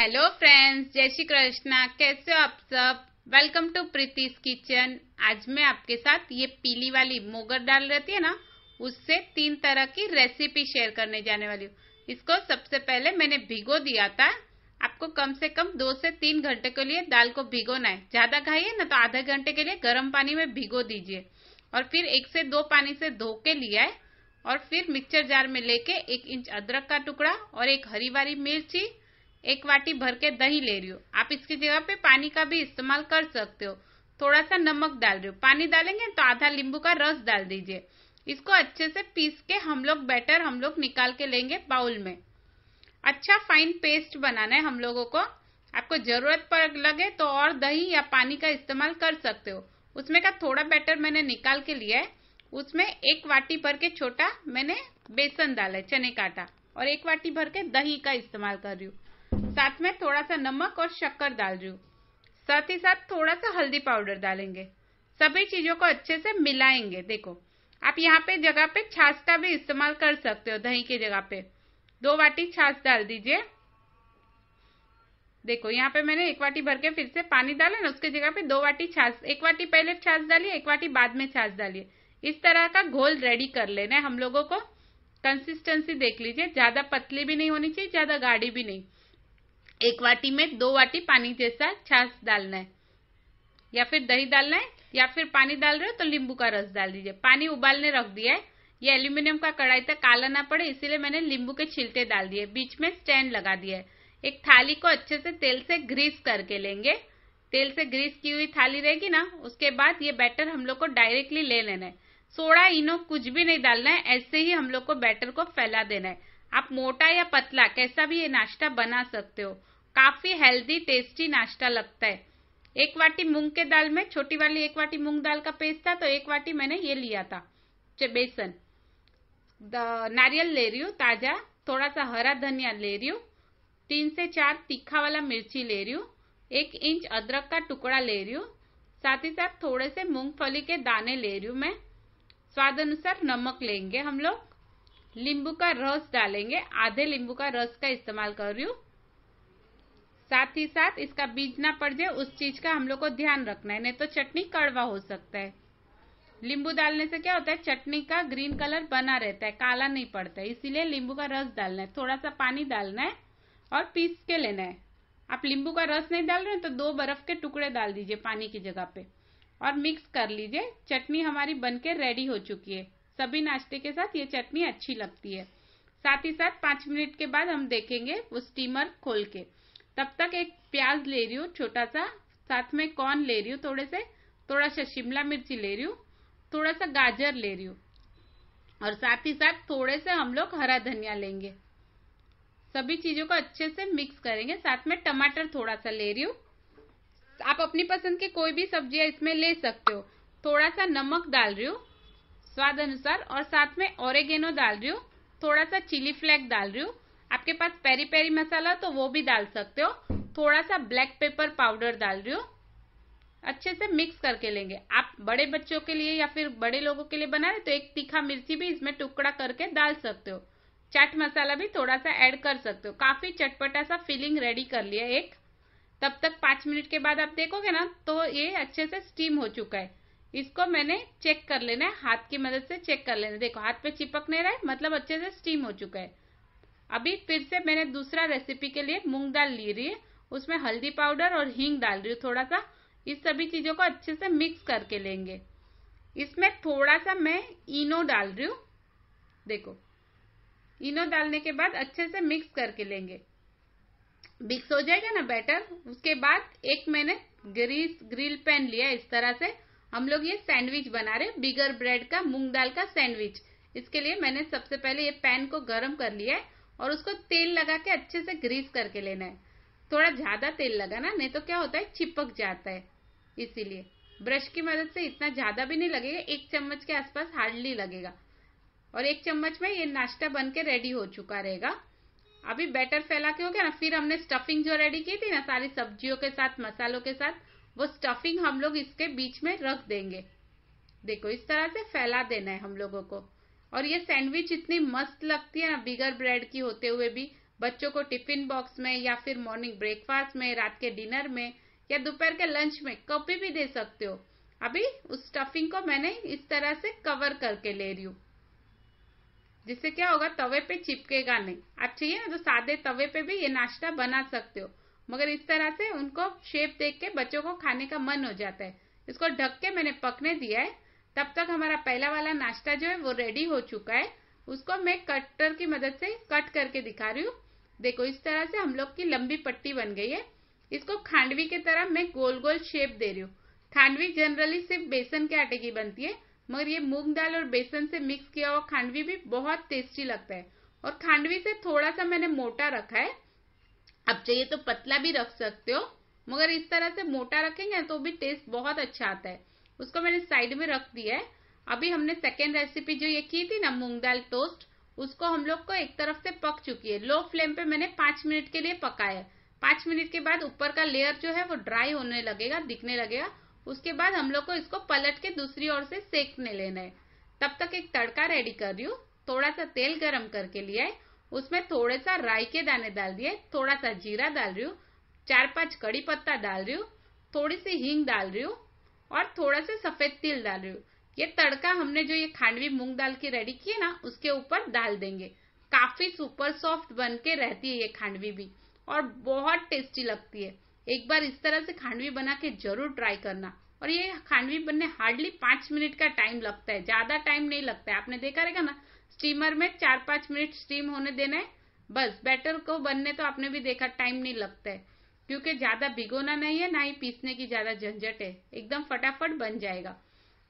hello friends जय श्री कृष्णा कैसे हो आप सब वेलकम टू प्रीतिस किचन आज मैं आपके साथ ये पीली वाली मोगर डाल रहती है ना उससे तीन तरह की रेसिपी शेयर करने जाने वाली हूँ इसको सबसे पहले मैंने भिगो दिया था आपको कम से कम दो से तीन घंटे के लिए दाल को भिगोना है ज्यादा खाइए ना तो आधे घंटे के लिए गर्म पानी में भिगो दीजिए और फिर एक से दो पानी से धो के लिया है और फिर मिक्सर जार में लेके एक इंच अदरक का टुकड़ा और एक हरी वाली मिर्ची एक वाटी भर के दही ले रही हो आप इसकी जगह पे पानी का भी इस्तेमाल कर सकते हो थोड़ा सा नमक डाल रहे हो पानी डालेंगे तो आधा नींबू का रस डाल दीजिए इसको अच्छे से पीस के हम लोग बैटर हम लोग निकाल के लेंगे बाउल में अच्छा फाइन पेस्ट बनाना है हम लोगों को आपको जरूरत पर लगे तो और दही या पानी का इस्तेमाल कर सकते हो उसमें का थोड़ा बैटर मैंने निकाल के लिया है उसमें एक वाटी भर के छोटा मैंने बेसन डाला है चने काटा और एक वाटी भर के दही का इस्तेमाल कर रही हूँ साथ में थोड़ा सा नमक और शक्कर डाल दू साथ ही साथ थोड़ा सा हल्दी पाउडर डालेंगे सभी चीजों को अच्छे से मिलाएंगे देखो आप यहाँ पे जगह पे छाछ का भी इस्तेमाल कर सकते हो दही की जगह पे दो वाटी छाछ डाल दीजिए देखो यहाँ पे मैंने एक वाटी भर के फिर से पानी डाला ना उसके जगह पे दो वाटी छाछ एक वाटी पहले छाछ डालिए एक वाटी बाद में छाछ डालिए इस तरह का घोल रेडी कर लेना है हम लोगों को कंसिस्टेंसी देख लीजिए ज्यादा पतली भी नहीं होनी चाहिए ज्यादा गाढ़ी भी नहीं एक वाटी में दो वाटी पानी जैसा छाछ डालना है या फिर दही डालना है या फिर पानी डाल रहे हो तो नींबू का रस डाल दीजिए पानी उबालने रख दिया है ये एल्यूमिनियम का कढ़ाई तक काला ना पड़े इसीलिए मैंने नींबू के छिलते डाल दिए बीच में स्टैंड लगा दिया है एक थाली को अच्छे से तेल से ग्रीस करके लेंगे तेल से ग्रीस की हुई थाली रहेगी ना उसके बाद ये बैटर हम लोग को डायरेक्टली ले लेना है सोडा इनो कुछ भी नहीं डालना है ऐसे ही हम लोग को बैटर को फैला देना है आप मोटा या पतला कैसा भी ये नाश्ता बना सकते हो काफी हेल्दी टेस्टी नाश्ता लगता है एक वाटी मूंग के दाल में छोटी वाली एक वाटी मूंग दाल का पेस्ट था तो एक वाटी मैंने ये लिया था बेसन नारियल ले रही हूँ ताजा थोड़ा सा हरा धनिया ले रही हूँ तीन से चार तीखा वाला मिर्ची ले रही हूँ एक इंच अदरक का टुकड़ा ले रही हूँ साथ ही साथ थोड़े से मूंगफली के दाने ले रही हूँ मैं स्वाद अनुसार नमक लेंगे हम लोग लींबू का रस डालेंगे आधे लींबू का रस का इस्तेमाल कर रही हूँ साथ ही साथ इसका बीज ना पड़ जाए उस चीज का हम लोग को ध्यान रखना है नहीं तो चटनी कड़वा हो सकता है लींबू डालने से क्या होता है चटनी का ग्रीन कलर बना रहता है काला नहीं पड़ता है इसीलिए लींबू का रस डालना है थोड़ा सा पानी डालना है और पीस के लेना है आप लींबू का रस नहीं डाल रहे हैं तो दो बर्फ के टुकड़े डाल दीजिए पानी की जगह पे और मिक्स कर लीजिए चटनी हमारी बनके रेडी हो चुकी है सभी नाश्ते के साथ ये चटनी अच्छी लगती है साथ ही साथ पाँच मिनट के बाद हम देखेंगे वो स्टीमर खोल के तब तक एक प्याज ले रही हूँ छोटा सा साथ में कॉर्न ले रही हूँ थोड़े से थोड़ा सा शिमला मिर्ची ले रही हूँ थोड़ा सा गाजर ले रही हूँ और साथ ही साथ थोड़े से हम लोग हरा धनिया लेंगे सभी चीजों को अच्छे से मिक्स करेंगे साथ में टमाटर थोड़ा सा ले रही हूँ आप अपनी पसंद की कोई भी सब्जियां इसमें ले सकते हो थोड़ा सा नमक डाल रही हूँ स्वाद अनुसार और साथ में ओरेगेनो डाल रही हूँ थोड़ा सा चिली फ्लेक डाल रही हूँ आपके पास पेरी पेरी मसाला तो वो भी डाल सकते हो थोड़ा सा ब्लैक पेपर पाउडर डाल रही हूँ अच्छे से मिक्स करके लेंगे आप बड़े बच्चों के लिए या फिर बड़े लोगों के लिए बना रहे तो एक तीखा मिर्ची भी इसमें टुकड़ा करके डाल सकते हो चाट मसाला भी थोड़ा सा ऐड कर सकते हो काफी चटपटा सा फिलिंग रेडी कर लिया एक तब तक पांच मिनट के बाद आप देखोगे ना तो ये अच्छे से स्टीम हो चुका है इसको मैंने चेक कर लेना है हाथ की मदद से चेक कर लेना देखो हाथ पे चिपक नहीं रहा है मतलब अच्छे से स्टीम हो चुका है अभी फिर से मैंने दूसरा रेसिपी के लिए मूंग दाल ली रही है उसमें हल्दी पाउडर और हींग डाल रही हूँ थोड़ा सा इस सभी चीजों को अच्छे से मिक्स करके लेंगे इसमें थोड़ा सा मैं इनो डाल रही हूँ देखो इनो डालने के बाद अच्छे से मिक्स करके लेंगे मिक्स हो जाएगा ना बैटर उसके बाद एक मैंने ग्रीस ग्रिल पैन लिया इस तरह से हम लोग ये सैंडविच बना रहे बिगर ब्रेड का मूंग दाल का सैंडविच इसके लिए मैंने सबसे पहले ये पैन को गर्म कर लिया है और उसको तेल लगा के अच्छे से ग्रीस करके लेना है थोड़ा ज्यादा तेल लगाना नहीं तो क्या होता है चिपक जाता है इसीलिए ब्रश की मदद से इतना ज्यादा भी नहीं लगेगा एक चम्मच के आसपास हार्डली लगेगा और एक चम्मच में ये नाश्ता बन के रेडी हो चुका रहेगा अभी बैटर फैला के हो गया ना फिर हमने स्टफिंग जो रेडी की थी ना सारी सब्जियों के साथ मसालों के साथ वो स्टफिंग हम लोग इसके बीच में रख देंगे देखो इस तरह से फैला देना है हम लोगों को और ये सैंडविच इतनी मस्त लगती है ना बिगर ब्रेड की होते हुए भी बच्चों को टिफिन बॉक्स में या फिर मॉर्निंग ब्रेकफास्ट में रात के डिनर में या दोपहर के लंच में कभी भी दे सकते हो अभी उस स्टफिंग को मैंने इस तरह से कवर करके ले रही हूँ जिससे क्या होगा तवे पे चिपकेगा नहीं आप चाहिए ना तो सादे तवे पे भी ये नाश्ता बना सकते हो मगर इस तरह से उनको शेप देख के बच्चों को खाने का मन हो जाता है इसको ढक के मैंने पकने दिया है तब तक हमारा पहला वाला नाश्ता जो है वो रेडी हो चुका है उसको मैं कटर की मदद से कट करके दिखा रही हूँ देखो इस तरह से हम लोग की लंबी पट्टी बन गई है इसको खांडवी की तरह मैं गोल गोल शेप दे रही हूँ खांडवी जनरली सिर्फ बेसन के आटे की बनती है मगर ये मूंग दाल और बेसन से मिक्स किया हुआ खांडवी भी बहुत टेस्टी लगता है और खांडवी से थोड़ा सा मैंने मोटा रखा है आप चाहिए तो पतला भी रख सकते हो मगर इस तरह से मोटा रखेंगे तो भी टेस्ट बहुत अच्छा आता है उसको मैंने साइड में रख दिया है अभी हमने सेकेंड रेसिपी जो ये की थी ना मूंग दाल टोस्ट उसको हम लोग को एक तरफ से पक चुकी है लो फ्लेम पे मैंने पांच मिनट के लिए पकाया है पांच मिनट के बाद ऊपर का लेयर जो है वो ड्राई होने लगेगा दिखने लगेगा उसके बाद हम लोग को इसको पलट के दूसरी ओर से सेकने लेना है तब तक एक तड़का रेडी कर रही हूँ थोड़ा सा तेल गरम करके लिया है उसमें थोड़े सा राई के दाने डाल दिए थोड़ा सा जीरा डाल रही हूँ चार पांच कड़ी पत्ता डाल रही हूँ थोड़ी सी हींग डाल रही हूँ और थोड़ा सा सफेद तिल डाल रही हूँ ये तड़का हमने जो ये खांडवी मूंग दाल की रेडी की है ना उसके ऊपर डाल देंगे काफी सुपर सॉफ्ट बन के रहती है ये खांडवी भी और बहुत टेस्टी लगती है एक बार इस तरह से खांडवी बना के जरूर ट्राई करना और ये खांडवी बनने हार्डली पांच मिनट का टाइम लगता है ज्यादा टाइम नहीं लगता है आपने देखा रहेगा ना स्टीमर में चार पांच मिनट स्टीम होने देना है बस बैटर को बनने तो आपने भी देखा टाइम नहीं लगता है क्योंकि ज्यादा भिगोना नहीं है ना ही पीसने की ज्यादा झंझट है एकदम फटाफट बन जाएगा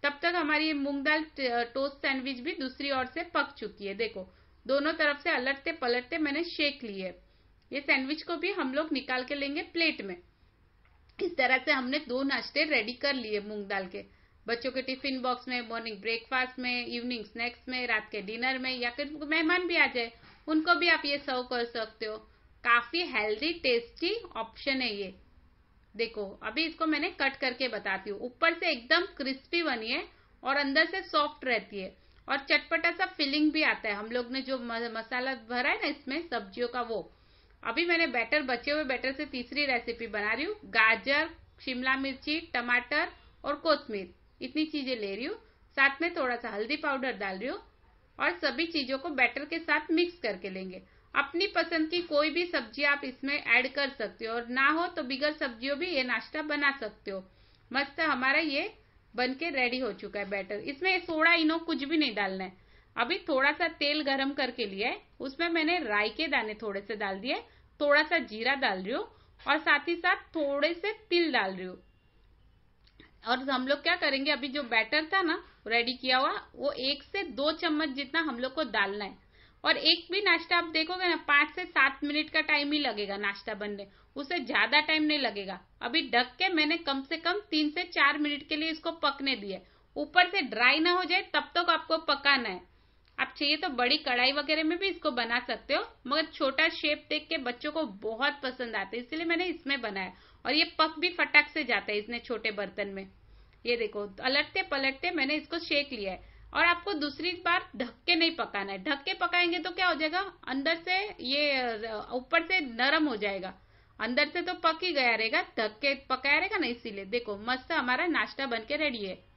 तब तक हमारी ये मूंग दाल टोस्ट सैंडविच भी दूसरी ओर से पक चुकी है देखो दोनों तरफ से अलटते पलटते मैंने शेक ली है ये सैंडविच को भी हम लोग निकाल के लेंगे प्लेट में इस तरह से हमने दो नाश्ते रेडी कर लिए मूंग दाल के बच्चों के टिफिन बॉक्स में मॉर्निंग ब्रेकफास्ट में इवनिंग स्नैक्स में रात के डिनर में या फिर मेहमान भी आ जाए उनको भी आप ये सर्व कर सकते हो काफी हेल्दी टेस्टी ऑप्शन है ये देखो अभी इसको मैंने कट करके बताती हूँ ऊपर से एकदम क्रिस्पी बनी है और अंदर से सॉफ्ट रहती है और चटपटा सा फीलिंग भी आता है हम लोग ने जो मसाला भरा है ना इसमें सब्जियों का वो अभी मैंने बैटर बचे हुए बैटर से तीसरी रेसिपी बना रही हूँ गाजर शिमला मिर्ची टमाटर और कोथमीर इतनी चीजें ले रही हूँ साथ में थोड़ा सा हल्दी पाउडर डाल रही हूँ और सभी चीजों को बैटर के साथ मिक्स करके लेंगे अपनी पसंद की कोई भी सब्जी आप इसमें ऐड कर सकते हो और ना हो तो बिगर सब्जियों भी ये नाश्ता बना सकते हो मस्त हमारा ये बन के रेडी हो चुका है बैटर इसमें सोडा इनो कुछ भी नहीं डालना है अभी थोड़ा सा तेल गरम करके लिया है उसमें मैंने राई के दाने थोड़े से डाल दिए थोड़ा सा जीरा डाल रही हूँ और साथ ही साथ थोड़े से तिल डाल रही हूँ और हम लोग क्या करेंगे अभी जो बैटर था ना रेडी किया हुआ वो एक से दो चम्मच जितना हम लोग को डालना है और एक भी नाश्ता आप देखोगे ना पांच से सात मिनट का टाइम ही लगेगा नाश्ता बनने उसे ज्यादा टाइम नहीं लगेगा अभी ढक के मैंने कम से कम तीन से चार मिनट के लिए इसको पकने दिया ऊपर से ड्राई ना हो जाए तब तक तो आपको पकाना है आप चाहिए तो बड़ी कढ़ाई वगैरह में भी इसको बना सकते हो मगर छोटा शेप देख के बच्चों को बहुत पसंद आते है इसलिए मैंने इसमें बनाया और ये पक भी फटाक से जाता है इसने छोटे बर्तन में ये देखो पलटते पलटते मैंने इसको शेक लिया है और आपको दूसरी बार ढक के नहीं पकाना है ढक के पकाएंगे तो क्या हो जाएगा अंदर से ये ऊपर से नरम हो जाएगा अंदर से तो पक ही गया रहेगा ढक के पकाया रहेगा ना इसीलिए देखो मस्त हमारा नाश्ता बन के रेडी है